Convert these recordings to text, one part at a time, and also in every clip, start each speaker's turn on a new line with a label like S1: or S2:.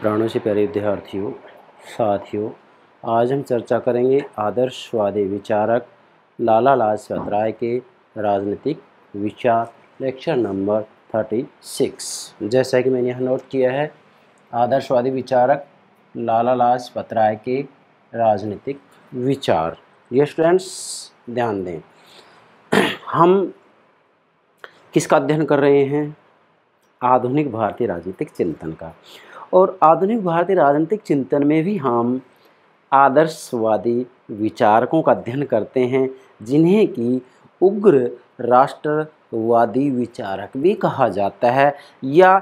S1: प्राणों से प्यारे विद्यार्थियों साथियों आज हम चर्चा करेंगे आदर्शवादी विचारक लाला लाजपत राय के राजनीतिक विचार लेक्चर नंबर थर्टी सिक्स जैसा कि मैंने यहाँ नोट किया है आदर्शवादी विचारक लाला लाजपत राय के राजनीतिक विचार ये स्टूडेंट्स ध्यान दें हम किसका अध्ययन कर रहे हैं आधुनिक भारतीय राजनीतिक चिंतन का और आधुनिक भारतीय राजनीतिक चिंतन में भी हम आदर्शवादी विचारकों का अध्ययन करते हैं जिन्हें कि उग्र राष्ट्रवादी विचारक भी कहा जाता है या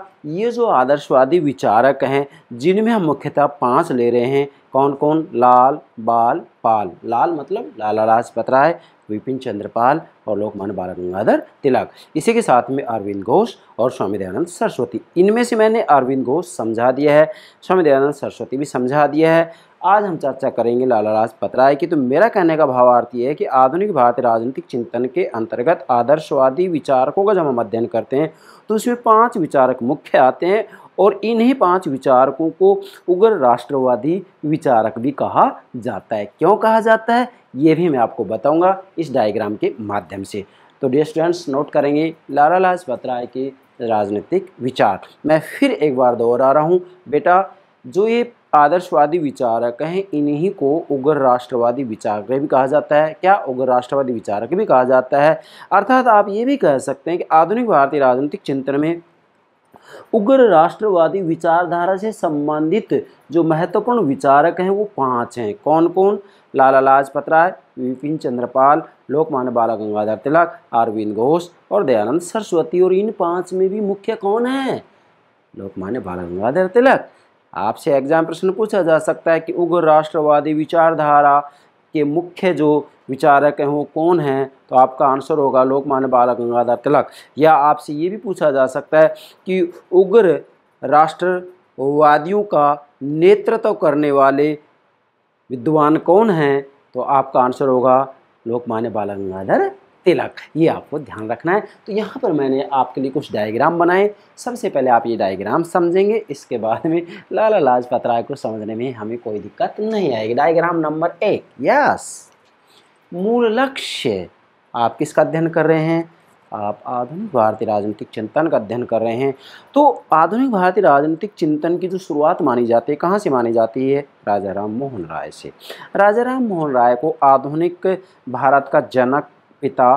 S1: ये जो आदर्शवादी विचारक हैं जिनमें हम मुख्यतः पांच ले रहे हैं कौन कौन लाल बाल पाल लाल मतलब लाला लाजपत राय विपिन चंद्रपाल और लोकमान बाल गंगाधर तिलक इसी के साथ में अरविंद घोष और स्वामी दयानंद सरस्वती इनमें से मैंने अरविंद घोष समझा दिया है स्वामी दयानंद सरस्वती भी समझा दिया है आज हम चर्चा करेंगे लाला लाजपत राय की तो मेरा कहने का भावार्थ ये है कि आधुनिक भारतीय राजनीतिक चिंतन के अंतर्गत आदर्शवादी विचारकों का जब हम अध्ययन करते हैं तो उसमें पांच विचारक मुख्य आते हैं और इन्हीं पांच विचारकों को उग्र राष्ट्रवादी विचारक भी कहा जाता है क्यों कहा जाता है ये भी मैं आपको बताऊंगा इस डायग्राम के माध्यम से तो डे स्टूडेंट्स नोट करेंगे लाला लाजपत राय के राजनीतिक विचार मैं फिर एक बार दोहरा रहा हूँ बेटा जो ये आदर्शवादी विचारक हैं इन्हीं को उग्र राष्ट्रवादी विचारक भी कहा जाता है क्या उग्र राष्ट्रवादी विचारक भी कहा जाता है अर्थात आप ये भी कह सकते हैं कि आधुनिक भारतीय राजनीतिक चिंतन में उग्र राष्ट्रवादी विचारधारा से संबंधित जो महत्वपूर्ण विचारक हैं वो पांच हैं कौन कौन लाला लाजपत राय विपिन चंद्रपाल लोकमान्य बाला गंगाधर तिलक अरविंद घोष और दयानंद सरस्वती और इन पांच में भी मुख्य कौन है लोकमान्य बाला गंगाधर तिलक आपसे एग्जाम प्रश्न पूछा जा सकता है कि उग्र राष्ट्रवादी विचारधारा के मुख्य जो विचारक हैं वो कौन हैं तो आपका आंसर होगा लोकमान्य बाल गंगाधर तिलक या आपसे ये भी पूछा जा सकता है कि उग्र राष्ट्रवादियों का नेतृत्व करने वाले विद्वान कौन हैं तो आपका आंसर होगा लोकमान्य बाल गंगाधर तिलक ये आपको ध्यान रखना है तो यहाँ पर मैंने आपके लिए कुछ डायग्राम बनाए सबसे पहले आप ये डायग्राम समझेंगे इसके बाद में लाला लाजपत राय को समझने में हमें कोई दिक्कत नहीं आएगी डायग्राम नंबर एक यस मूल लक्ष्य आप किसका अध्ययन कर रहे हैं आप आधुनिक भारतीय राजनीतिक चिंतन का अध्ययन कर रहे हैं तो आधुनिक भारतीय राजनीतिक चिंतन की जो शुरुआत मानी जाती है कहाँ से मानी जाती है राजा राम मोहन राय से राजा राम मोहन राय को आधुनिक भारत का जनक पिता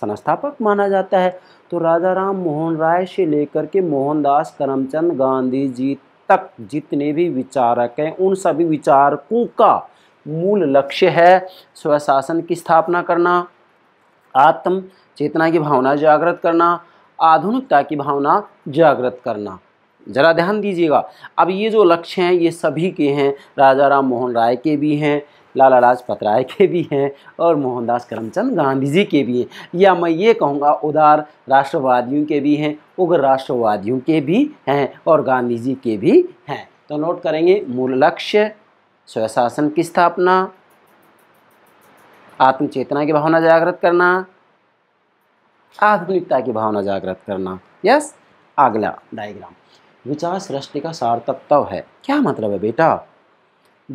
S1: संस्थापक माना जाता है तो राजा राम मोहन राय से लेकर के मोहनदास करमचंद गांधी जी तक जितने भी विचारक हैं उन सभी विचारकों का मूल लक्ष्य है स्वशासन की स्थापना करना आत्म चेतना की भावना जागृत करना आधुनिकता की भावना जागृत करना ज़रा ध्यान दीजिएगा अब ये जो लक्ष्य हैं ये सभी के हैं राजा राम मोहन राय के भी हैं लाला लाजपत राय के भी हैं और मोहनदास करमचंद गांधी जी के भी हैं या मैं ये कहूँगा उदार राष्ट्रवादियों के भी हैं उग्र राष्ट्रवादियों के भी हैं और गांधी जी के भी हैं तो नोट करेंगे मूल लक्ष्य स्वशासन की स्थापना आत्मचेतना की भावना जागृत करना आधुनिकता की भावना जागृत करना यस अगला डायग्राम विचार सृष्टि का सार्थक तव है क्या मतलब है बेटा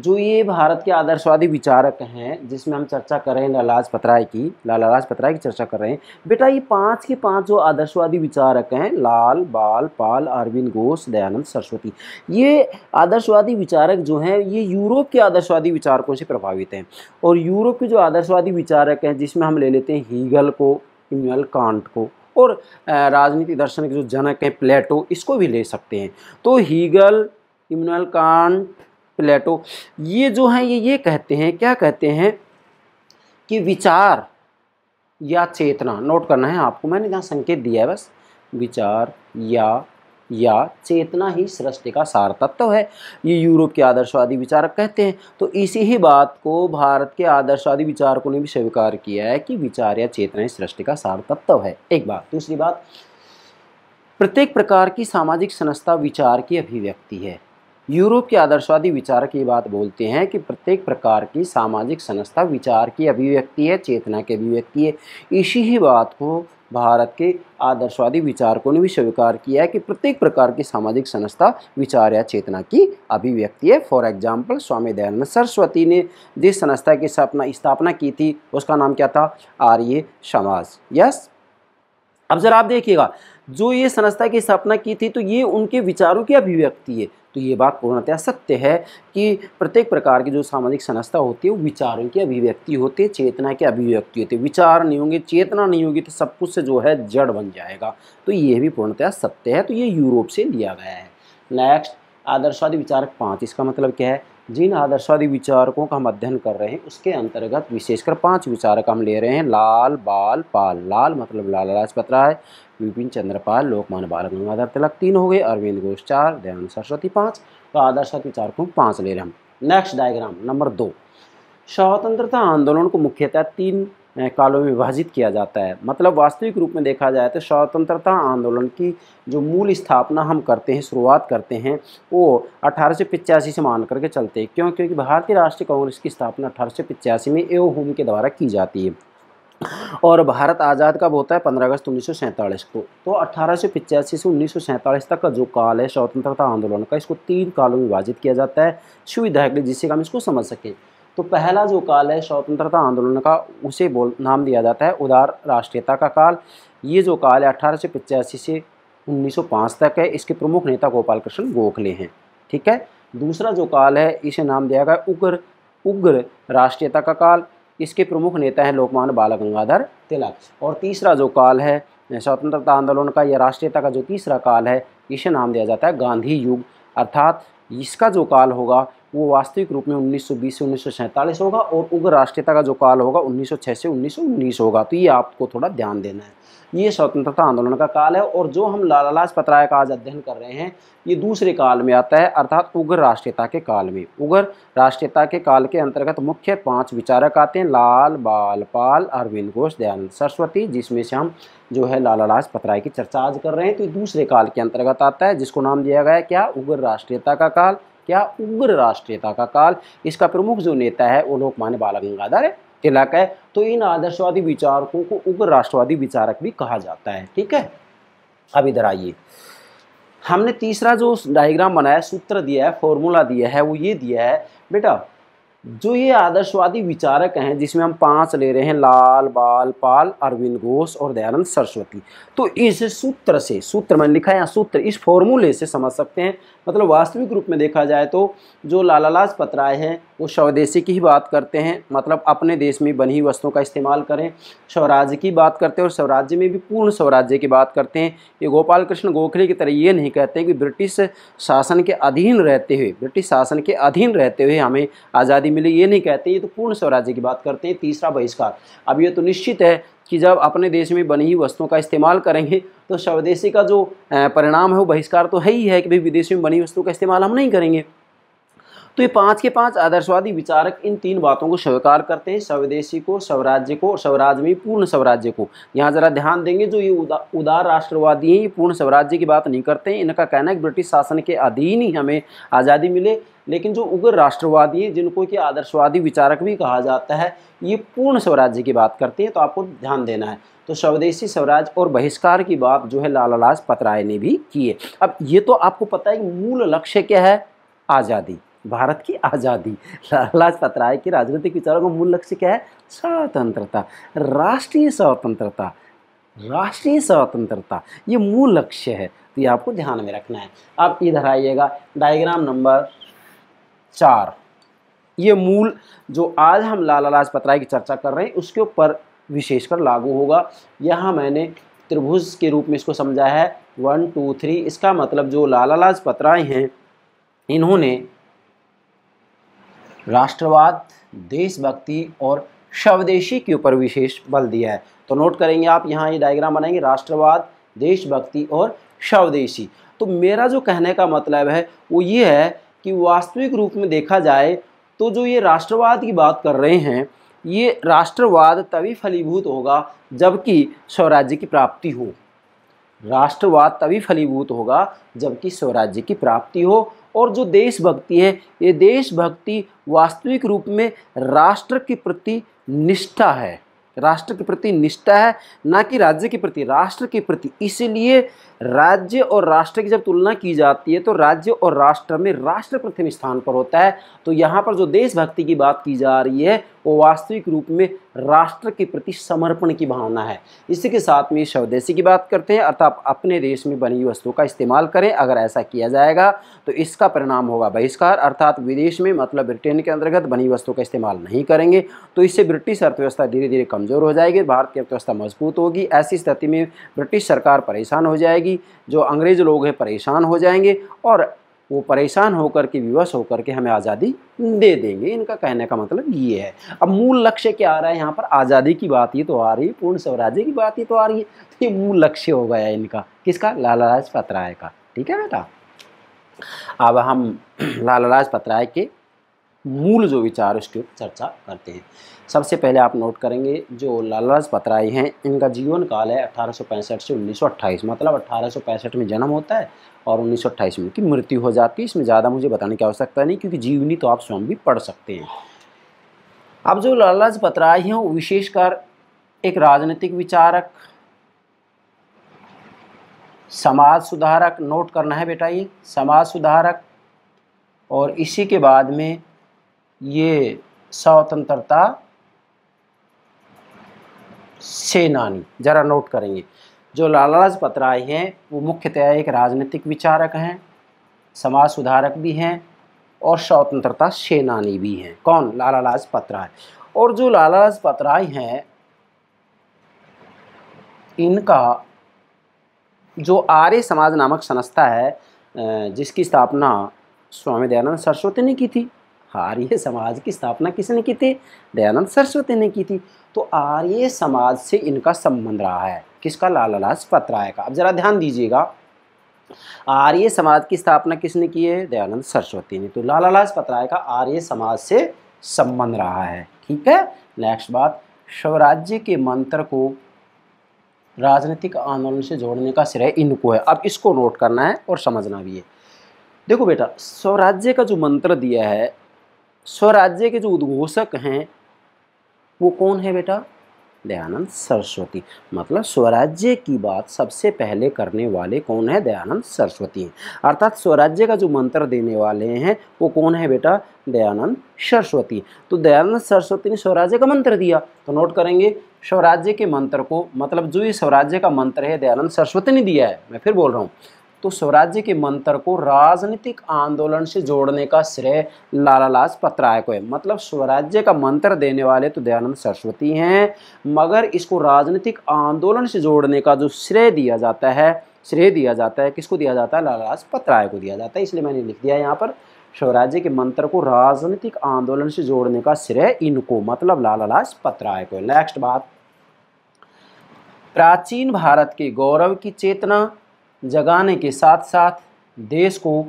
S1: जो ये भारत के आदर्शवादी विचारक हैं जिसमें हम चर्चा कर रहे हैं लाला लाज राय की लाला लाज राय की चर्चा कर रहे हैं बेटा ये पांच के पांच जो आदर्शवादी विचारक हैं लाल बाल पाल अरविंद घोष दयानंद सरस्वती ये आदर्शवादी विचारक जो हैं ये यूरोप के आदर्शवादी विचारकों से प्रभावित हैं और यूरोप के जो आदर्शवादी विचारक हैं जिसमें हम ले लेते हैं हीगल को इम्यूअल कांट को और राजनीति दर्शन के जो जनक हैं प्लेटो इसको भी ले सकते हैं तो हीगल इम्यूअल कांट प्लेटो ये जो हैं ये ये कहते हैं क्या कहते हैं कि विचार या चेतना नोट करना है आपको मैंने जहाँ संकेत दिया है बस विचार या या चेतना ही सृष्टि का सार तत्व है ये यूरोप के आदर्शवादी विचारक कहते हैं तो इसी ही बात को भारत के आदर्शवादी विचारकों ने भी स्वीकार किया है कि विचार या चेतना ही सृष्टि का सार तत्व है एक बात दूसरी बात प्रत्येक प्रकार की सामाजिक संस्था विचार की अभिव्यक्ति है यूरोप के आदर्शवादी विचारक ये बात बोलते हैं कि प्रत्येक प्रकार की सामाजिक संस्था विचार की अभिव्यक्ति है चेतना की अभिव्यक्ति है इसी ही बात को भारत के आदर्शवादी विचारकों ने भी स्वीकार किया है कि प्रत्येक प्रकार की सामाजिक संस्था विचार या चेतना की अभिव्यक्ति है फॉर एग्जाम्पल स्वामी दयानंद सरस्वती ने जिस संस्था की स्थापना स्थापना की थी उसका नाम क्या था आर्य समाज यस अब जरा आप देखिएगा जो ये संस्था की स्थापना की थी तो ये उनके विचारों की अभिव्यक्ति है तो ये बात पूर्णतया सत्य है कि प्रत्येक प्रकार की जो सामाजिक संस्था होती है वो विचारों की अभिव्यक्ति होती है चेतना की अभिव्यक्ति होती है विचार नहीं होंगे चेतना नहीं होगी तो सब कुछ से जो है जड़ बन जाएगा तो ये भी पूर्णतया सत्य है तो ये यूरोप से लिया गया है नेक्स्ट आदर्शवादी विचारक पाँच इसका मतलब क्या है जिन आदर्शवादी विचारकों का हम अध्ययन कर रहे हैं उसके अंतर्गत विशेषकर पांच विचारक हम ले रहे हैं लाल बाल पाल लाल मतलब लाल लाजपत राय विपिन चंद्रपाल लोकमान बाल गंगाधर तिलक तीन हो गए अरविंद घोष चार दयानंद सरस्वती पाँच तो आदर्शवाद विचारकों पाँच ले रहे हम नेक्स्ट डायग्राम नंबर दो स्वतंत्रता आंदोलन को मुख्यतः तीन कालों में विभाजित किया जाता है मतलब वास्तविक रूप में देखा जाए तो स्वतंत्रता आंदोलन की जो मूल स्थापना हम करते हैं शुरुआत करते हैं वो अठारह से मान करके चलते हैं क्यों क्योंकि भारतीय राष्ट्रीय कांग्रेस की स्थापना अठारह में एओ होम के द्वारा की जाती है और भारत आज़ाद कब होता है 15 अगस्त उन्नीस को तो अट्ठारह से उन्नीस तक का जो काल है स्वतंत्रता आंदोलन का इसको तीन कालों में विभाजित किया जाता है सुविधा के लिए जिससे हम इसको समझ सकें तो पहला जो काल है स्वतंत्रता आंदोलन का उसे बोल नाम दिया जाता है उदार राष्ट्रीयता का काल ये जो काल है अठारह से 1905 तक है इसके प्रमुख नेता गोपाल कृष्ण गोखले हैं ठीक है दूसरा जो काल है इसे नाम दिया गया उग्र उग्र राष्ट्रीयता का काल इसके प्रमुख नेता हैं लोकमान्य बाल गंगाधर तिलक और तीसरा जो काल है स्वतंत्रता आंदोलन का या राष्ट्रीयता का जो तीसरा काल है इसे नाम दिया जाता है गांधी युग अर्थात इसका जो काल होगा वो वास्तविक रूप में 1920 से उन्नीस होगा और उग्र राष्ट्रीयता का जो काल होगा 1906 से 1919 होगा तो ये आपको थोड़ा ध्यान देना है ये स्वतंत्रता आंदोलन का काल है और जो हम लाला लाजपत राय का आज अध्ययन कर रहे हैं ये दूसरे काल में आता है अर्थात उग्र राष्ट्रीयता के काल में उग्र राष्ट्रीयता के काल के अंतर्गत मुख्य पाँच विचारक आते हैं लाल बाल पाल अरविंद घोष दयानंद सरस्वती जिसमें से हम जो है लाला लाजपत राय की चर्चा आज कर रहे हैं तो ये दूसरे काल के अंतर्गत आता है जिसको नाम दिया गया क्या उग्र राष्ट्रीयता का काल क्या उग्र राष्ट्रीयता का काल इसका प्रमुख जो नेता है वो लोकमान्य बाल गंगाधर तिलक है तो इन आदर्शवादी विचारकों को उग्र राष्ट्रवादी विचारक भी कहा जाता है ठीक है अब इधर आइए हमने तीसरा जो डायग्राम बनाया सूत्र दिया है फॉर्मूला दिया है वो ये दिया है बेटा जो ये आदर्शवादी विचारक हैं जिसमें हम पांच ले रहे हैं लाल बाल पाल अरविंद घोष और दयानंद सरस्वती तो इस सूत्र से सूत्र मैंने लिखा है सूत्र इस फॉर्मूले से समझ सकते हैं मतलब वास्तविक रूप में देखा जाए तो जो लाजपत राय हैं वो स्वदेशी की ही बात करते हैं मतलब अपने देश में बनी वस्तुओं का इस्तेमाल करें स्वराज्य की बात करते हैं और स्वराज्य में भी पूर्ण स्वराज्य की बात करते हैं ये गोपाल कृष्ण गोखले की तरह ये नहीं कहते कि ब्रिटिश शासन के अधीन रहते हुए ब्रिटिश शासन के अधीन रहते हुए हमें आज़ादी मिली ये नहीं कहते ये तो पूर्ण स्वराज्य की बात करते हैं तीसरा बहिष्कार अब ये तो निश्चित है कि जब अपने देश में बनी हुई वस्तुओं का इस्तेमाल करेंगे तो स्वदेशी का जो परिणाम है वो बहिष्कार तो है ही है कि भाई विदेश में बनी वस्तु का इस्तेमाल हम नहीं करेंगे तो ये पांच के पांच आदर्शवादी विचारक इन तीन बातों को स्वीकार करते हैं स्वदेशी को स्वराज्य को और स्वराज में पूर्ण स्वराज्य को यहाँ ज़रा ध्यान देंगे जो ये उदा, उदार राष्ट्रवादी हैं ये पूर्ण स्वराज्य की बात नहीं करते हैं इनका कहना है कि ब्रिटिश शासन के अधीन ही हमें आज़ादी मिले लेकिन जो उग्र राष्ट्रवादी हैं जिनको कि आदर्शवादी विचारक भी कहा जाता है ये पूर्ण स्वराज्य की बात करते हैं तो आपको ध्यान देना है तो स्वदेशी स्वराज और बहिष्कार की बात जो है लाला लाजपत राय ने भी किए अब ये तो आपको पता है कि मूल लक्ष्य क्या है आज़ादी भारत की आज़ादी लाला लाजपत राय के राजनीतिक विचारों का मूल लक्ष्य क्या है स्वतंत्रता राष्ट्रीय स्वतंत्रता राष्ट्रीय स्वतंत्रता ये मूल लक्ष्य है तो ये आपको ध्यान में रखना है आप इधर आइएगा डायग्राम नंबर चार ये मूल जो आज हम लाला लाजपत राय की चर्चा कर रहे हैं उसके ऊपर विशेषकर लागू होगा यहाँ मैंने त्रिभुज के रूप में इसको समझा है वन टू थ्री इसका मतलब जो लाला लाजपत राय हैं इन्होंने राष्ट्रवाद देशभक्ति और स्वदेशी के ऊपर विशेष बल दिया है तो नोट करेंगे आप यहाँ ये डायग्राम बनाएंगे राष्ट्रवाद देशभक्ति और स्वदेशी तो मेरा जो कहने का मतलब है वो ये है कि वास्तविक रूप में देखा जाए तो जो ये राष्ट्रवाद की बात कर रहे हैं ये राष्ट्रवाद तभी फलीभूत होगा जबकि स्वराज्य की प्राप्ति हो राष्ट्रवाद तभी फलीभूत होगा जबकि स्वराज्य की प्राप्ति हो और जो देशभक्ति है ये देशभक्ति वास्तविक रूप में राष्ट्र के प्रति निष्ठा है राष्ट्र के प्रति निष्ठा है ना कि राज्य के प्रति राष्ट्र के प्रति इसलिए राज्य और राष्ट्र की जब तुलना की जाती है तो राज्य और राष्ट्र में राष्ट्र प्रथम स्थान पर होता है तो यहाँ पर जो देशभक्ति की बात की जा रही है वास्तविक रूप में राष्ट्र के प्रति समर्पण की भावना है इसी के साथ में स्वदेशी की बात करते हैं अर्थात अपने देश में बनी वस्तुओं का इस्तेमाल करें अगर ऐसा किया जाएगा तो इसका परिणाम होगा बहिष्कार अर्थात विदेश में मतलब ब्रिटेन के अंतर्गत बनी वस्तुओं का इस्तेमाल नहीं करेंगे तो इससे ब्रिटिश अर्थव्यवस्था धीरे धीरे कमज़ोर हो जाएगी भारत की अर्थव्यवस्था मजबूत होगी ऐसी स्थिति में ब्रिटिश सरकार परेशान हो जाएगी जो अंग्रेज लोग हैं परेशान हो जाएंगे और वो परेशान होकर के विवश होकर के हमें आज़ादी दे देंगे इनका कहने का मतलब ये है अब मूल लक्ष्य क्या आ रहा है यहाँ पर आज़ादी की बात ही तो आ रही है पूर्ण स्वराज्य की बात ही तो आ रही है तो ये मूल लक्ष्य हो गया इनका किसका लाला राजपत राय का ठीक है बेटा अब हम लाला राजपत राय के मूल जो विचार उसकी चर्चा करते हैं सबसे पहले आप नोट करेंगे जो लाला लाजपत राय हैं इनका जीवन काल है 1865 से 1928 मतलब 1865 में जन्म होता है और 1928 में उनकी मृत्यु हो जाती है इसमें ज़्यादा मुझे बताने की आवश्यकता नहीं क्योंकि जीवनी तो आप स्वयं भी पढ़ सकते हैं अब जो लाला लाजपत राय हैं वो विशेषकर एक राजनीतिक विचारक समाज सुधारक नोट करना है बेटा ये समाज सुधारक और इसी के बाद में ये स्वतंत्रता सेनानी जरा नोट करेंगे जो लाला लाजपत राय हैं वो मुख्यतया एक राजनीतिक विचारक हैं समाज सुधारक भी हैं और स्वतंत्रता सेनानी भी हैं कौन लाला लाजपत राय और जो लाला लाजपत राय हैं इनका जो आर्य समाज नामक संस्था है जिसकी स्थापना स्वामी दयानंद सरस्वती ने की थी आर्य समाज की स्थापना किसने की थी दयानंद सरस्वती ने की थी तो आर्य समाज से इनका संबंध रहा है किसका लाला लाजपत राय का अब ज़रा ध्यान दीजिएगा आर्य समाज की स्थापना किसने की है दयानंद सरस्वती ने तो लाला लाजपत राय का आर्य समाज से संबंध रहा है ठीक है नेक्स्ट बात स्वराज्य के मंत्र को राजनीतिक आंदोलन से जोड़ने का श्रेय इनको है अब इसको नोट करना है और समझना भी है देखो बेटा स्वराज्य का जो मंत्र दिया है स्वराज्य के जो उद्घोषक हैं वो कौन है बेटा दयानंद सरस्वती मतलब स्वराज्य की बात सबसे पहले करने वाले कौन है दयानंद सरस्वती हैं अर्थात स्वराज्य का जो मंत्र देने वाले हैं वो कौन है बेटा दयानंद सरस्वती तो दयानंद सरस्वती ने स्वराज्य का मंत्र दिया तो नोट करेंगे स्वराज्य के मंत्र को मतलब जो ये स्वराज्य का मंत्र है दयानंद सरस्वती ने दिया है मैं फिर बोल रहा हूँ तो स्वराज्य के मंत्र को राजनीतिक आंदोलन से जोड़ने का श्रेय लाला लाजपत राय को है मतलब स्वराज्य का मंत्र देने वाले तो दयानंद सरस्वती हैं मगर इसको राजनीतिक आंदोलन से जोड़ने का जो श्रेय दिया जाता है श्रेय दिया जाता है किसको दिया जाता है लाला लाजपत राय को दिया जाता है इसलिए मैंने लिख दिया यहाँ पर स्वराज्य के मंत्र को राजनीतिक आंदोलन से जोड़ने का श्रेय इनको मतलब लाला लाजपत राय को नेक्स्ट बात प्राचीन भारत के गौरव की चेतना जगाने के साथ साथ देश को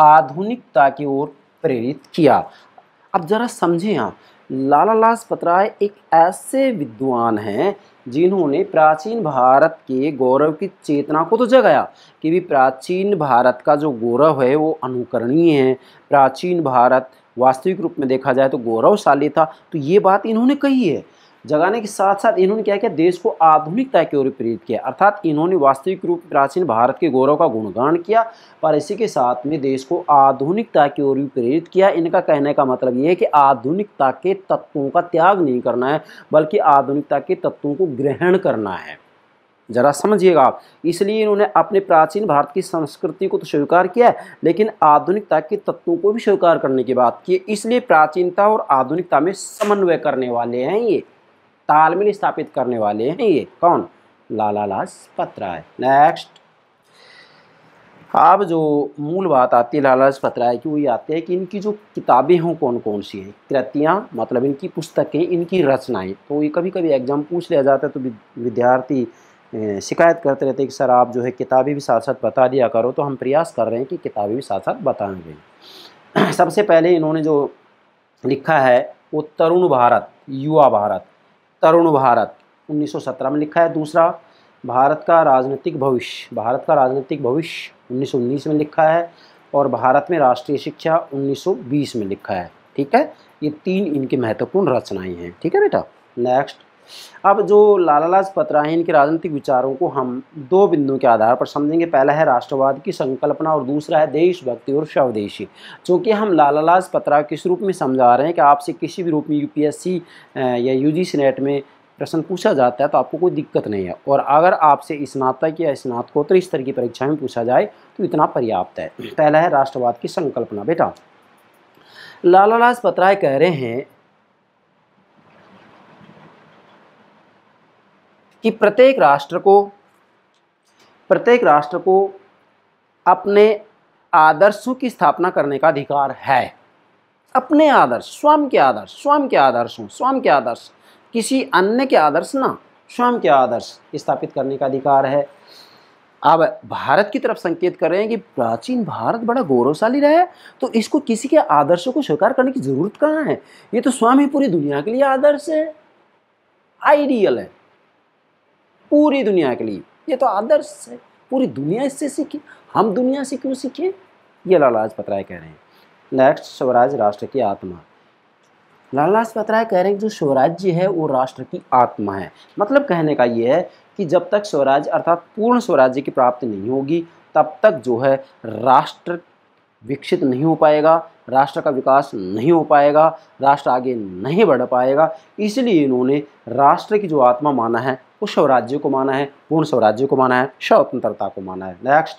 S1: आधुनिकता की ओर प्रेरित किया अब जरा समझें आप लाला लाजपत राय एक ऐसे विद्वान हैं जिन्होंने प्राचीन भारत के गौरव की चेतना को तो जगाया कि भी प्राचीन भारत का जो गौरव है वो अनुकरणीय है प्राचीन भारत वास्तविक रूप में देखा जाए तो गौरवशाली था तो ये बात इन्होंने कही है जगाने के साथ साथ इन्होंने क्या किया देश को आधुनिकता की ओर प्रेरित किया अर्थात इन्होंने वास्तविक रूप प्राचीन भारत के गौरव का गुणगान किया पर इसी के साथ में देश को आधुनिकता की ओर भी प्रेरित किया इनका कहने का मतलब ये है कि आधुनिकता के तत्वों का त्याग नहीं करना है बल्कि आधुनिकता के तत्वों को ग्रहण करना है जरा समझिएगा आप इसलिए इन्होंने अपने प्राचीन भारत की संस्कृति को तो स्वीकार किया लेकिन आधुनिकता के तत्वों को भी स्वीकार करने की बात की इसलिए प्राचीनता और आधुनिकता में समन्वय करने वाले हैं ये तालमेल स्थापित करने वाले हैं ये कौन लाला लाजपत राय नेक्स्ट अब जो मूल बात आती है लाला लाजपत राय की वो ये आती है कि इनकी जो किताबें हों कौन कौन सी हैं कृतियाँ मतलब इनकी पुस्तकें इनकी रचनाएं तो ये कभी कभी एग्जाम पूछ लिया जाता है तो विद्यार्थी शिकायत करते रहते हैं कि सर आप जो है किताबें भी साथ साथ बता दिया करो तो हम प्रयास कर रहे हैं कि किताबें भी साथ साथ बताएंगे सबसे पहले इन्होंने जो लिखा है वो तरुण भारत युवा भारत तरुण भारत 1917 में लिखा है दूसरा भारत का राजनीतिक भविष्य भारत का राजनीतिक भविष्य 1919 में लिखा है और भारत में राष्ट्रीय शिक्षा 1920 में लिखा है ठीक है ये तीन इनकी महत्वपूर्ण रचनाएं हैं ठीक है बेटा नेक्स्ट अब जो लाला लाजपत राय इनके राजनीतिक विचारों को हम दो बिंदुओं के आधार पर समझेंगे पहला है राष्ट्रवाद की संकल्पना और दूसरा है देशभक्ति और स्वदेशी चूँकि हम लाला लाजपत राय किस रूप में समझा रहे हैं कि आपसे किसी भी रूप में यूपीएससी या यू नेट में प्रश्न पूछा जाता है तो आपको कोई दिक्कत नहीं है और अगर आपसे स्नातक या स्नातकोत्तर स्तर की परीक्षा में पूछा जाए तो इतना पर्याप्त है पहला है राष्ट्रवाद की संकल्पना बेटा लाला लाजपत राय कह रहे हैं कि प्रत्येक राष्ट्र को प्रत्येक राष्ट्र को अपने आदर्शों की स्थापना करने का अधिकार है अपने आदर्श स्वयं के आदर्श स्वयं के आदर्श हों स्वयं के आदर्श किसी अन्य के आदर्श ना स्वयं के आदर्श स्थापित करने का अधिकार है अब भारत की तरफ संकेत कर रहे हैं कि प्राचीन भारत बड़ा गौरवशाली रहा है तो इसको किसी के आदर्शों को स्वीकार करने की जरूरत कहाँ है ये तो स्वामी पूरी दुनिया के लिए आदर्श है आइडियल है पूरी दुनिया के लिए ये तो आदर्श है पूरी दुनिया इससे सीखी हम दुनिया से क्यों सीखे ये लाल लाजपत राय कह रहे हैं नेक्स्ट स्वराज राष्ट्र की आत्मा लाल लाजपत राय कह रहे हैं जो स्वराज्य है वो राष्ट्र की आत्मा है मतलब कहने का ये है कि जब तक स्वराज अर्थात पूर्ण स्वराज्य की प्राप्ति नहीं होगी तब तक जो है राष्ट्र विकसित नहीं हो पाएगा राष्ट्र का विकास नहीं हो पाएगा राष्ट्र आगे नहीं बढ़ पाएगा इसलिए इन्होंने राष्ट्र की जो आत्मा माना है वो स्वराज्य को माना है पूर्ण स्वराज्य को माना है स्वतंत्रता को माना है नेक्स्ट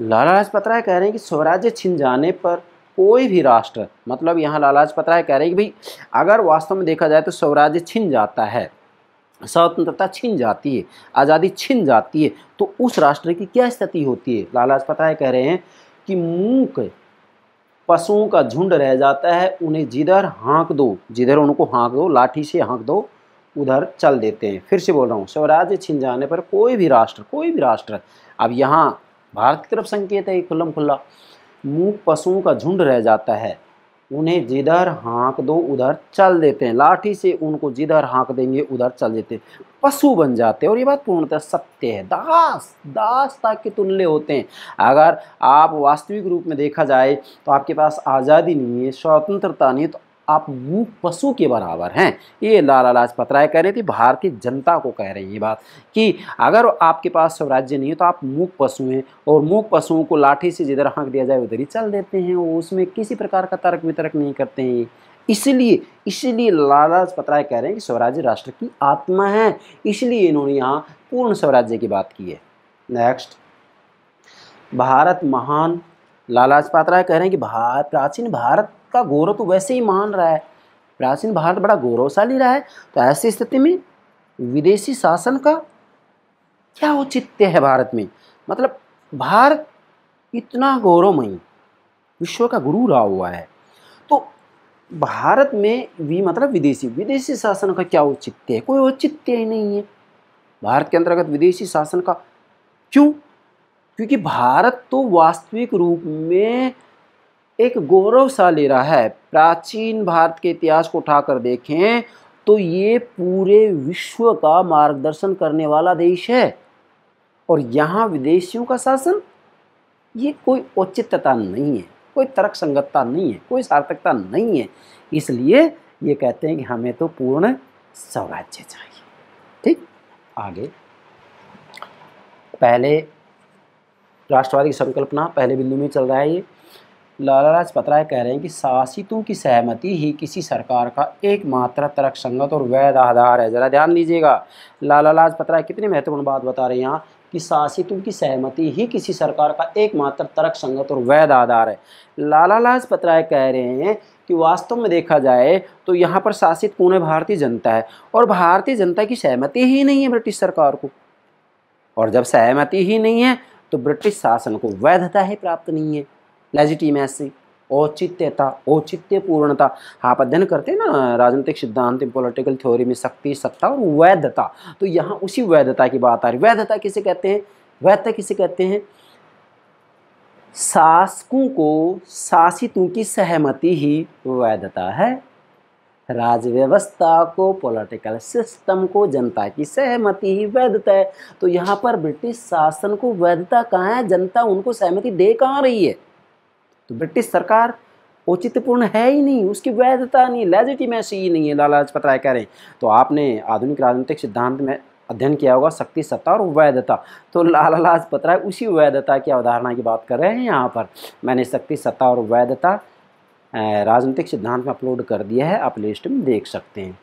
S1: लाला लाजपत राय कह रहे हैं कि स्वराज्य छिन जाने पर कोई भी राष्ट्र मतलब यहाँ लाला लाजपत राय कह रहे हैं कि भाई अगर वास्तव में देखा जाए तो स्वराज्य छिन जाता है स्वतंत्रता छिन जाती है आज़ादी छिन जाती है तो उस राष्ट्र की क्या स्थिति होती है लाला लाजपत राय कह रहे हैं कि मूक पशुओं का झुंड रह जाता है उन्हें जिधर हाँक दो जिधर उनको हाँक दो लाठी से हाँक दो उधर चल देते हैं फिर से बोल रहा हूँ स्वराज्य छिन जाने पर कोई भी राष्ट्र कोई भी राष्ट्र अब यहाँ भारत की तरफ संकेत है खुल्लम खुल्ला मूक पशुओं का झुंड रह जाता है उन्हें जिधर हाँक दो उधर चल देते हैं लाठी से उनको जिधर हाँक देंगे उधर चल देते हैं पशु बन जाते हैं और ये बात पूर्णतः सत्य है दास दास तक के तुल्य होते हैं अगर आप वास्तविक रूप में देखा जाए तो आपके पास आज़ादी नहीं है स्वतंत्रता नहीं है तो आप मूक पशु के बराबर हैं ये लाला लाजपत राय कह रही थी भारतीय जनता को कह रही है ये बात कि अगर आपके पास स्वराज्य नहीं है तो आप मूक पशु हैं और मूक पशुओं को लाठी से जिधर हाँक दिया जाए उधर ही चल देते हैं वो उसमें किसी प्रकार का तर्क वितर्क नहीं करते हैं इसलिए इसलिए लाला लाजपत राय कह रहे हैं कि स्वराज्य राष्ट्र की आत्मा है इसलिए इन्होंने यहाँ पूर्ण स्वराज्य की बात की है नेक्स्ट भारत महान लाला लाजपत राय कह रहे हैं कि भारत प्राचीन भारत का गौरव तो वैसे ही मान रहा है प्राचीन भारत बड़ा गौरवशाली रहा है तो ऐसी स्थिति में विदेशी शासन का क्या औचित्य है भारत में मतलब भारत इतना गौरवमयी विश्व का गुरु रहा हुआ है तो भारत में भी मतलब विदेशी विदेशी शासन का क्या औचित्य है कोई औचित्य ही नहीं है भारत के अंतर्गत विदेशी शासन का क्यों क्योंकि भारत तो वास्तविक रूप में एक गौरवशाली रहा है प्राचीन भारत के इतिहास को उठाकर देखें तो ये पूरे विश्व का मार्गदर्शन करने वाला देश है और यहाँ विदेशियों का शासन ये कोई औचित्यता नहीं है कोई तर्क संगतता नहीं है कोई सार्थकता नहीं है इसलिए ये कहते हैं कि हमें तो पूर्ण स्वराज्य चाहिए ठीक आगे पहले राष्ट्रवादी की संकल्पना पहले बिंदु में चल रहा है ये लाला लाजपत राय कह रहे हैं कि शासितों की सहमति ही किसी सरकार का एकमात्र तर्क संगत और वैध आधार है ज़रा ध्यान दीजिएगा लाला लाजपत राय कितनी महत्वपूर्ण बात बता रहे हैं यहाँ कि शासितों की सहमति ही किसी सरकार का एकमात्र तर्क संगत और वैध आधार है लाला लाजपत राय कह रहे हैं कि वास्तव में देखा जाए तो यहाँ पर शासित पूर्ण भारतीय जनता है और भारतीय जनता की सहमति ही नहीं है ब्रिटिश सरकार को और जब सहमति ही नहीं है तो ब्रिटिश शासन को वैधता ही प्राप्त नहीं है लेजिटिमेसी औचित्यता औचित्यपूर्णता आप हाँ, अध्ययन करते हैं ना राजनीतिक सिद्धांत पॉलिटिकल थ्योरी में शक्ति सत्ता और वैधता तो यहाँ उसी वैधता की बात आ रही वैधता किसे कहते हैं वैधता किसे कहते हैं शासकों को शासितों की सहमति ही वैधता है राज व्यवस्था को पॉलिटिकल सिस्टम को जनता की सहमति ही वैधता है तो यहाँ पर ब्रिटिश शासन को वैधता कहाँ है जनता उनको सहमति दे कहाँ रही है तो ब्रिटिश सरकार औचित्यपूर्ण है ही नहीं उसकी वैधता नहीं लेजिटिमेसी ही नहीं है लाला लाजपत राय कह रहे हैं तो आपने आधुनिक राजनीतिक सिद्धांत में अध्ययन किया होगा शक्ति सत्ता और वैधता तो लाला लाजपत राय उसी वैधता की अवधारणा की बात कर रहे हैं यहाँ पर मैंने शक्ति सत्ता और वैधता राजनीतिक सिद्धांत में अपलोड कर दिया है आप लिस्ट में देख सकते हैं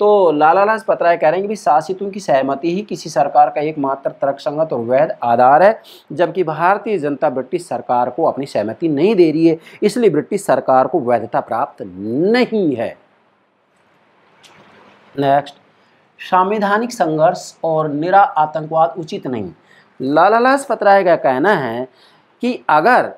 S1: तो लाला लाज राय कह रहे हैं कि शासितों की सहमति ही किसी सरकार का एक मात्र तर्कसंगत और वैध आधार है जबकि भारतीय जनता ब्रिटिश सरकार को अपनी सहमति नहीं दे रही है इसलिए ब्रिटिश सरकार को वैधता प्राप्त नहीं है नेक्स्ट संवैधानिक संघर्ष और निरा आतंकवाद उचित नहीं लाला लाजपत राय का कहना है कि अगर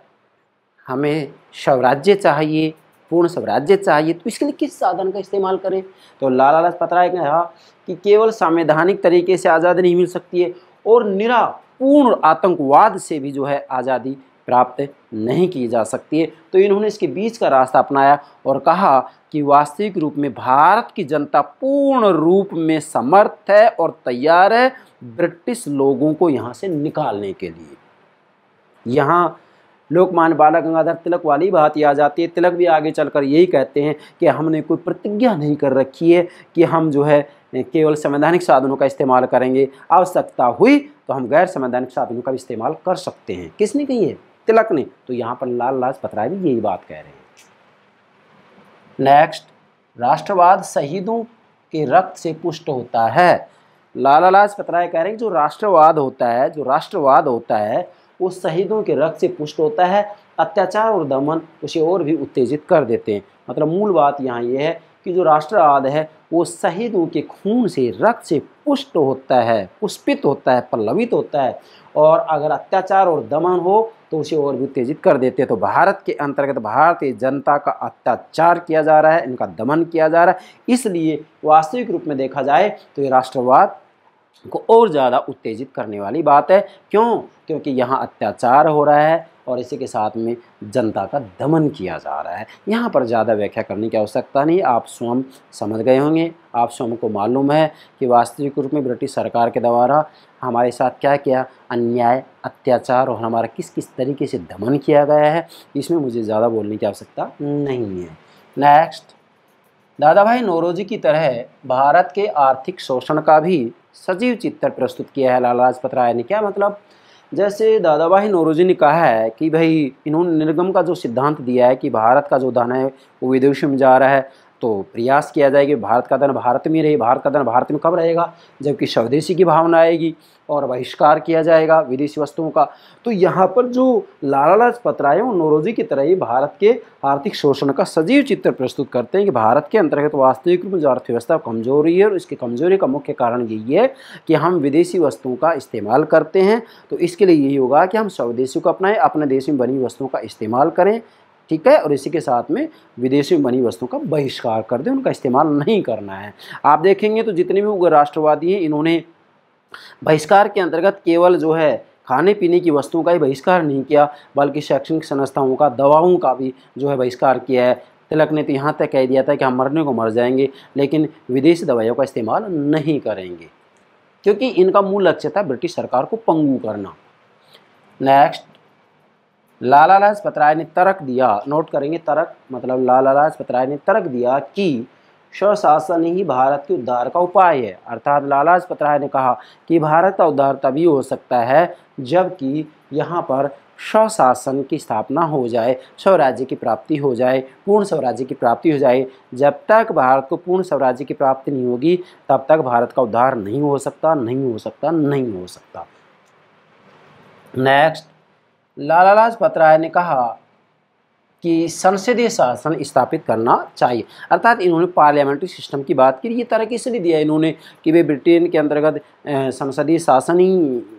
S1: हमें स्वराज्य चाहिए पूर्ण स्वराज्य चाहिए तो इसके लिए किस साधन का इस्तेमाल करें तो लाला लाजपत राय ने कहा कि केवल संवैधानिक तरीके से आज़ादी नहीं मिल सकती है और निरा पूर्ण आतंकवाद से भी जो है आज़ादी प्राप्त नहीं की जा सकती है तो इन्होंने इसके बीच का रास्ता अपनाया और कहा कि वास्तविक रूप में भारत की जनता पूर्ण रूप में समर्थ है और तैयार है ब्रिटिश लोगों को यहाँ से निकालने के लिए यहाँ लोकमान बाला गंगाधर तिलक वाली बात आ जाती है तिलक भी आगे चलकर यही कहते हैं कि हमने कोई प्रतिज्ञा नहीं कर रखी है कि हम जो है केवल संवैधानिक साधनों का इस्तेमाल करेंगे आवश्यकता हुई तो हम गैर संवैधानिक साधनों का इस्तेमाल कर सकते हैं किसने कही है तिलक ने तो यहाँ पर लाल लाजपत राय भी यही बात कह रहे हैं नेक्स्ट राष्ट्रवाद शहीदों के रक्त से पुष्ट होता है लाला लाजपत राय कह रहे हैं जो राष्ट्रवाद होता है जो राष्ट्रवाद होता है वो शहीदों के रक्त से पुष्ट होता है अत्याचार और दमन उसे और भी उत्तेजित कर देते हैं मतलब मूल बात यहाँ यह है कि जो राष्ट्रवाद है वो शहीदों के खून से रक्त से पुष्ट होता है पुष्पित होता है पल्लवित होता है और अगर अत्याचार और दमन हो तो उसे और भी उत्तेजित कर देते हैं तो भारत के अंतर्गत भारतीय जनता का अत्याचार किया जा रहा है इनका दमन किया जा रहा है इसलिए वास्तविक रूप में देखा जाए तो ये राष्ट्रवाद को और ज़्यादा उत्तेजित करने वाली बात है क्यों क्योंकि यहाँ अत्याचार हो रहा है और इसी के साथ में जनता का दमन किया जा रहा है यहाँ पर ज़्यादा व्याख्या करने की आवश्यकता नहीं आप स्वयं समझ गए होंगे आप स्वयं को मालूम है कि वास्तविक रूप में ब्रिटिश सरकार के द्वारा हमारे साथ क्या किया अन्याय अत्याचार और हमारा किस किस तरीके से दमन किया गया है इसमें मुझे ज़्यादा बोलने की आवश्यकता नहीं है नेक्स्ट दादा भाई नौरोजी की तरह भारत के आर्थिक शोषण का भी सजीव चित्र प्रस्तुत किया है लाला लाजपत राय ने क्या मतलब जैसे दादा भाई नौरोजी ने कहा है कि भाई इन्होंने निर्गम का जो सिद्धांत दिया है कि भारत का जो धन है वो विदेशों में जा रहा है तो प्रयास किया जाए कि भारत का धन भारत में रहे भारत का धन भारत में कब रहेगा जबकि स्वदेशी की भावना आएगी और बहिष्कार किया जाएगा विदेशी वस्तुओं का तो यहाँ पर जो लाला लाजपत राय और नोरोजी की तरह ही भारत के आर्थिक शोषण का सजीव चित्र प्रस्तुत करते हैं कि भारत के अंतर्गत तो वास्तविक रूप में जो अर्थव्यवस्था कमजोरी है और इसकी कमजोरी का मुख्य कारण यही है कि हम विदेशी वस्तुओं का इस्तेमाल करते हैं तो इसके लिए यही होगा कि हम स्वदेशी को अपनाएं अपने देश में बनी वस्तुओं का इस्तेमाल करें ठीक है और इसी के साथ में विदेशी बनी वस्तुओं का बहिष्कार कर दें उनका इस्तेमाल नहीं करना है आप देखेंगे तो जितने भी उग्र राष्ट्रवादी हैं इन्होंने बहिष्कार के अंतर्गत केवल जो है खाने पीने की वस्तुओं का ही बहिष्कार नहीं किया बल्कि शैक्षणिक संस्थाओं का दवाओं का भी जो है बहिष्कार किया है तिलक ने तो यहाँ तक कह दिया था कि हम मरने को मर जाएंगे लेकिन विदेशी दवाइयों का इस्तेमाल नहीं करेंगे क्योंकि इनका मूल लक्ष्य था ब्रिटिश सरकार को पंगू करना नेक्स्ट लाला लाजपत राय ने तर्क दिया नोट करेंगे तर्क मतलब लाला लाजपत राय ने तर्क दिया कि स्वशासन ही भारत के उद्धार का उपाय है अर्थात लाला लाजपत राय ने कहा कि भारत का उद्धार तभी हो सकता है जबकि यहाँ पर स्वशासन की स्थापना हो जाए स्वराज्य की प्राप्ति हो जाए पूर्ण स्वराज्य की प्राप्ति हो जाए जब तक भारत को पूर्ण स्वराज्य की प्राप्ति नहीं होगी तब तक भारत का उद्धार नहीं हो सकता नहीं हो सकता नहीं हो सकता नेक्स्ट लाला लाजपत राय ने कहा कि संसदीय शासन स्थापित करना चाहिए अर्थात इन्होंने पार्लियामेंट्री सिस्टम की बात की ये तरह इसलिए दिया इन्होंने कि वे ब्रिटेन के अंतर्गत संसदीय शासन ही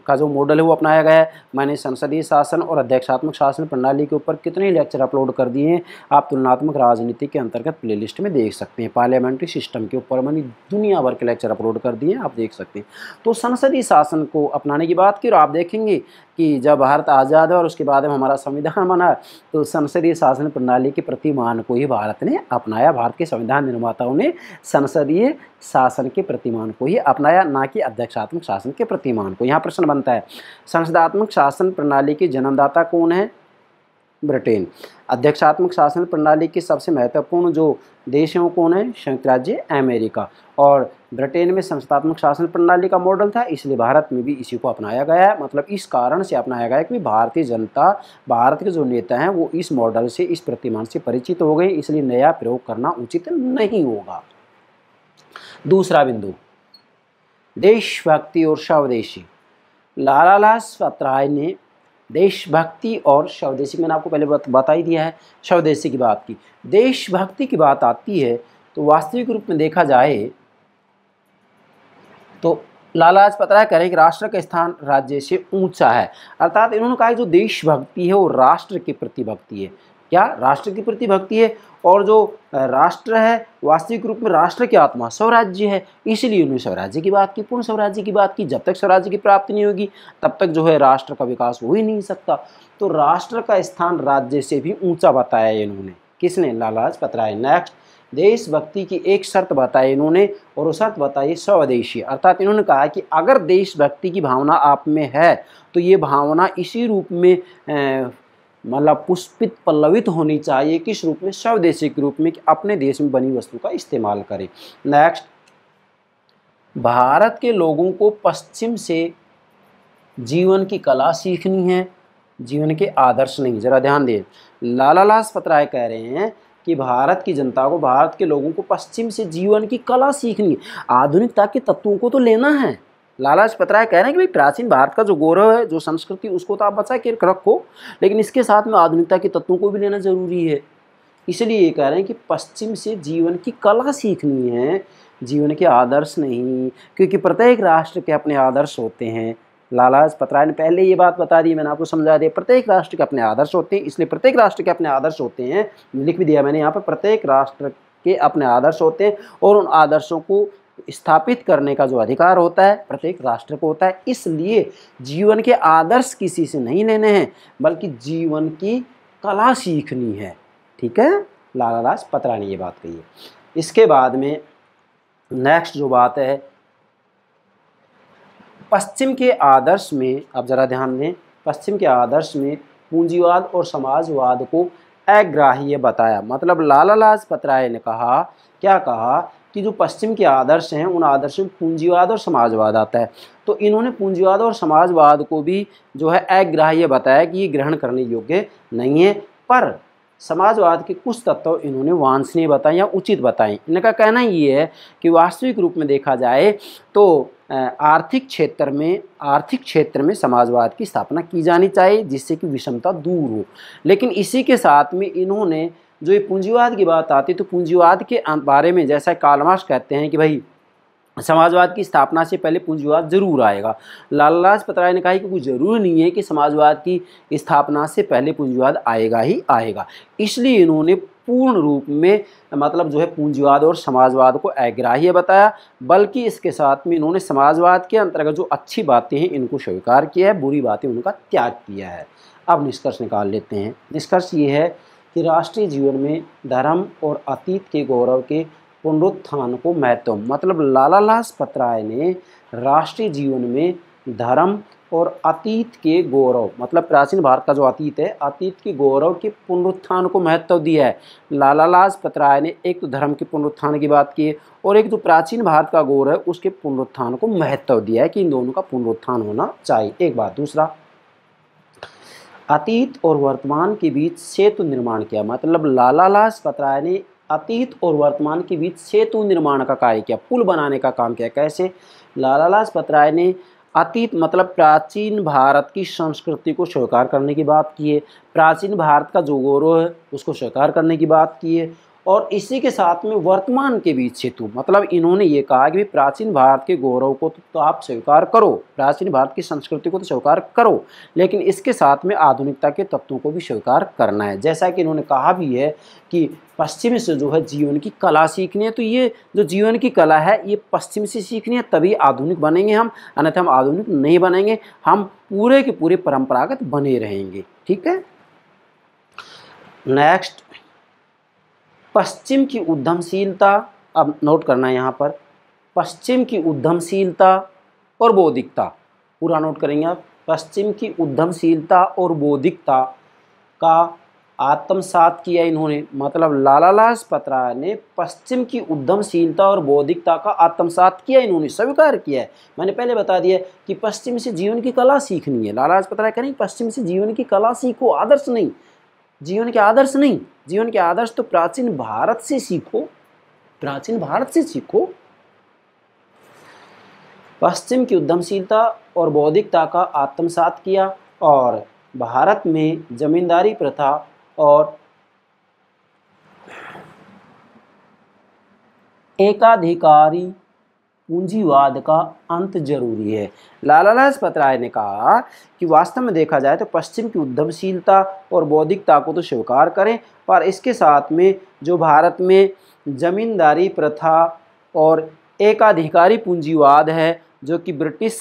S1: का जो मॉडल है वो अपनाया गया है मैंने संसदीय शासन और अध्यक्षात्मक शासन प्रणाली के ऊपर कितने लेक्चर अपलोड कर दिए हैं आप तुलनात्मक राजनीति के अंतर्गत प्ले में देख सकते हैं पार्लियामेंट्री सिस्टम के ऊपर मैंने दुनिया भर के लेक्चर अपलोड कर दिए हैं आप देख सकते हैं तो संसदीय शासन को अपनाने की बात की और आप देखेंगे कि जब भारत आज़ाद है और उसके बाद हमारा संविधान बना तो संसदीय शासन शासन प्रणाली के प्रतिमान को ही भारत ने अपनाया भारत के संविधान निर्माताओं ने संसदीय शासन के प्रतिमान को ही अपनाया ना कि अध्यक्षात्मक शासन के प्रतिमान को यहाँ प्रश्न बनता है संसदात्मक शासन प्रणाली के जन्मदाता कौन है ब्रिटेन अध्यक्षात्मक शासन प्रणाली की सबसे महत्वपूर्ण जो देश हैं वो कौन है संयुक्त राज्य अमेरिका और ब्रिटेन में संस्थात्मक शासन प्रणाली का मॉडल था इसलिए भारत में भी इसी को अपनाया गया है मतलब इस कारण से अपनाया गया है कि भारतीय जनता भारत के जो नेता हैं वो इस मॉडल से इस प्रतिमान से परिचित हो गए इसलिए नया प्रयोग करना उचित नहीं होगा दूसरा बिंदु देशभक्ति और स्वदेशी लाला लाजपत राय ने देशभक्ति और स्वदेशी मैंने आपको पहले बता ही दिया है स्वदेशी की बात की देशभक्ति की बात आती है तो वास्तविक रूप में देखा जाए तो लाला लाजपत राय कह कि राष्ट्र का स्थान राज्य से ऊंचा है अर्थात इन्होंने कहा जो देशभक्ति है वो राष्ट्र के प्रति भक्ति है क्या राष्ट्र के प्रति भक्ति है और जो राष्ट्र है वास्तविक रूप में राष्ट्र की आत्मा स्वराज्य है इसीलिए उन्होंने स्वराज्य की बात की पूर्ण स्वराज्य की बात की जब तक स्वराज्य की प्राप्ति नहीं होगी तब तक जो है राष्ट्र का विकास हो ही नहीं सकता तो राष्ट्र का स्थान राज्य से भी ऊंचा बताया इन्होंने किसने लालाज पतराय नेक्स्ट देशभक्ति की एक शर्त बताई इन्होंने और वो शर्त बताई स्वदेशी अर्थात इन्होंने कहा कि अगर देशभक्ति की भावना आप में है तो ये भावना इसी रूप में माला मतलब पुष्पित पल्लवित होनी चाहिए किस रूप में स्वदेशी के रूप में कि अपने देश में बनी वस्तु का इस्तेमाल करें नेक्स्ट भारत के लोगों को पश्चिम से जीवन की कला सीखनी है जीवन के आदर्श नहीं जरा ध्यान दें लाला लाजपत राय कह रहे हैं कि भारत की जनता को भारत के लोगों को पश्चिम से जीवन की कला सीखनी आधुनिकता के तत्वों को तो लेना है लाला राय कह रहे हैं कि भाई प्राचीन भारत का जो गौरव है जो संस्कृति उसको तो आप बचा के रखो लेकिन इसके साथ में आधुनिकता के तत्वों को भी लेना ज़रूरी है इसलिए ये कह रहे हैं कि पश्चिम से जीवन की कला सीखनी है जीवन के आदर्श नहीं क्योंकि प्रत्येक राष्ट्र के अपने आदर्श होते हैं लालाज पतराय ने पहले ये बात बता दी मैंने आपको समझा दिया प्रत्येक राष्ट्र के अपने आदर्श होते हैं इसलिए प्रत्येक राष्ट्र के अपने आदर्श होते हैं लिख भी दिया मैंने यहाँ पर प्रत्येक राष्ट्र के अपने आदर्श होते हैं और उन आदर्शों को स्थापित करने का जो अधिकार होता है प्रत्येक राष्ट्र को होता है इसलिए जीवन के आदर्श किसी से नहीं लेने हैं बल्कि जीवन की कला सीखनी है ठीक है लाला राज पत्रा ने ये बात कही है इसके बाद में नेक्स्ट जो बात है पश्चिम के आदर्श में आप ज़रा ध्यान दें पश्चिम के आदर्श में पूंजीवाद और समाजवाद को अग्राह्य बताया मतलब लाला लाजपत राय ने कहा क्या कहा कि जो पश्चिम के आदर्श हैं उन आदर्श में पूंजीवाद और समाजवाद आता है तो इन्होंने पूंजीवाद और समाजवाद को भी जो है अग्राह्य बताया कि ये ग्रहण करने योग्य नहीं है पर समाजवाद के कुछ तत्व इन्होंने वांछनीय बताए या उचित बताए इनका कहना ये है कि वास्तविक रूप में देखा जाए तो आर्थिक क्षेत्र में आर्थिक क्षेत्र में समाजवाद की स्थापना की जानी चाहिए जिससे कि विषमता दूर हो लेकिन इसी के साथ में इन्होंने जो ये पूंजीवाद की बात आती है तो पूंजीवाद के अं-, बारे में जैसा कालमाश कहते हैं कि भाई समाजवाद की स्थापना से पहले पूंजीवाद जरूर आएगा लाल लाजपत राय ने कहा कि कोई ज़रूरी नहीं है कि समाजवाद की स्थापना से पहले पूंजीवाद आएगा ही आएगा इसलिए इन्होंने पूर्ण रूप में मतलब जो है पूंजीवाद और समाजवाद को अग्राह्य बताया बल्कि इसके साथ में इन्होंने समाजवाद के अंतर्गत जो अच्छी बातें हैं इनको स्वीकार किया है बुरी बातें उनका त्याग किया है अब निष्कर्ष निकाल लेते हैं निष्कर्ष ये है कि राष्ट्रीय जीवन में धर्म और अतीत के गौरव के पुनरुत्थान को महत्व मतलब लाला लाजपत राय ने राष्ट्रीय जीवन में धर्म और अतीत के गौरव मतलब प्राचीन भारत का जो अतीत है अतीत के गौरव के पुनरुत्थान को महत्व दिया है लाला लाजपत राय ने एक तो धर्म के पुनरुत्थान की बात की है और एक जो तो प्राचीन भारत का गौरव है उसके पुनरुत्थान को महत्व दिया है कि इन दोनों का पुनरुत्थान होना चाहिए एक बात दूसरा अतीत और वर्तमान के बीच सेतु निर्माण किया मतलब लाला लाजपत राय ने अतीत और वर्तमान के बीच सेतु निर्माण का कार्य किया पुल बनाने का काम किया कैसे लाला लाजपत राय ने अतीत मतलब प्राचीन भारत की संस्कृति को स्वीकार करने की बात की है प्राचीन भारत का जो गौरव है उसको स्वीकार करने की बात की है और इसी के साथ में वर्तमान के बीच सेतु मतलब इन्होंने ये कहा कि प्राचीन भारत के गौरव को तो, तो आप स्वीकार करो प्राचीन भारत की संस्कृति को तो स्वीकार करो लेकिन इसके साथ में आधुनिकता के तत्वों को भी स्वीकार करना है जैसा कि इन्होंने कहा भी है कि पश्चिम से जो है जीवन की कला सीखनी है तो ये जो जीवन की कला है ये पश्चिम से सीखनी है तभी आधुनिक बनेंगे हम अन्यथा हम आधुनिक नहीं बनेंगे हम पूरे के पूरे परंपरागत बने रहेंगे ठीक है नेक्स्ट पश्चिम की उद्यमशीलता अब नोट करना है यहाँ पर पश्चिम की उद्यमशीलता और बौद्धिकता पूरा नोट करेंगे आप पश्चिम की उद्यमशीलता और बौद्धिकता का आत्मसात किया इन्होंने मतलब लाला लाजपत राय ने पश्चिम की उद्यमशीलता और बौद्धिकता का आत्मसात किया इन्होंने स्वीकार किया है मैंने पहले बता दिया कि पश्चिम से जीवन की कला सीखनी है लाला लाजपत राय कह रहे हैं पश्चिम से जीवन की कला सीखो आदर्श नहीं जीवन के आदर्श नहीं जीवन के आदर्श तो प्राचीन भारत से सीखो प्राचीन भारत से सीखो पश्चिम की उद्यमशीलता और बौद्धिकता का आत्मसात किया और भारत में जमींदारी प्रथा और एकाधिकारी पूंजीवाद का अंत जरूरी है लाला लाजपत राय ने कहा कि वास्तव में देखा जाए तो पश्चिम की उद्यमशीलता और बौद्धिकता को तो स्वीकार करें पर इसके साथ में जो भारत में जमींदारी प्रथा और एकाधिकारी पूंजीवाद है जो कि ब्रिटिश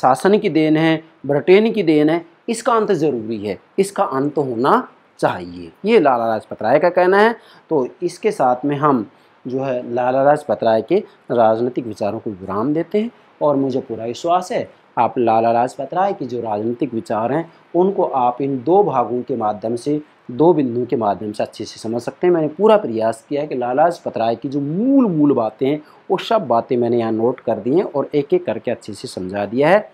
S1: शासन की देन है ब्रिटेन की देन है इसका अंत जरूरी है इसका अंत होना चाहिए ये लाला लाजपत राय का कहना है तो इसके साथ में हम जो है लाला लाजपत राय के राजनीतिक विचारों को विराम देते हैं और मुझे पूरा विश्वास है आप लाला लाजपत राय के जो राजनीतिक विचार हैं उनको आप इन दो भागों के माध्यम से दो बिंदुओं के माध्यम से अच्छे से समझ सकते हैं मैंने पूरा प्रयास किया है कि लाला लाजपत राय की जो मूल मूल बातें हैं वो सब बातें मैंने यहाँ नोट कर दी हैं और एक एक करके अच्छे से समझा दिया है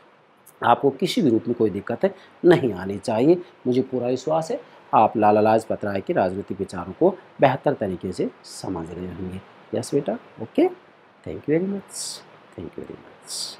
S1: आपको किसी भी रूप में कोई दिक्कत नहीं आनी चाहिए मुझे पूरा विश्वास है आप लाला लाजपत राय के राजनीतिक विचारों को बेहतर तरीके से समझ रहे होंगे यस बेटा okay thank you very much thank you very much